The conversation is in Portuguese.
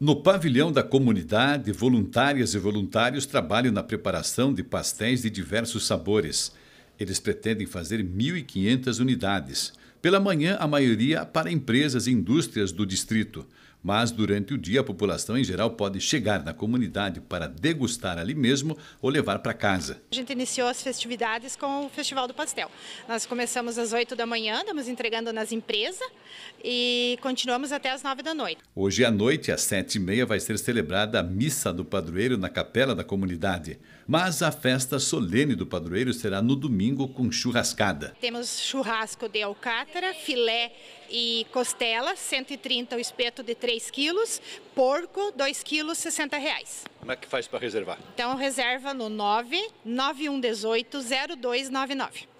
No pavilhão da comunidade, voluntárias e voluntários trabalham na preparação de pastéis de diversos sabores. Eles pretendem fazer 1.500 unidades. Pela manhã, a maioria para empresas e indústrias do distrito, mas durante o dia a população em geral pode chegar na comunidade para degustar ali mesmo ou levar para casa. A gente iniciou as festividades com o Festival do Pastel. Nós começamos às 8 da manhã, estamos entregando nas empresas e continuamos até às 9 da noite. Hoje à noite, às 7h30, vai ser celebrada a Missa do Padroeiro na capela da comunidade. Mas a festa solene do padroeiro será no domingo com churrascada. Temos churrasco de alcatra etc., filé e costela, 130 o espeto de 3 quilos, porco, 2 quilos, 60 reais. Como é que faz para reservar? Então reserva no 99118 0299.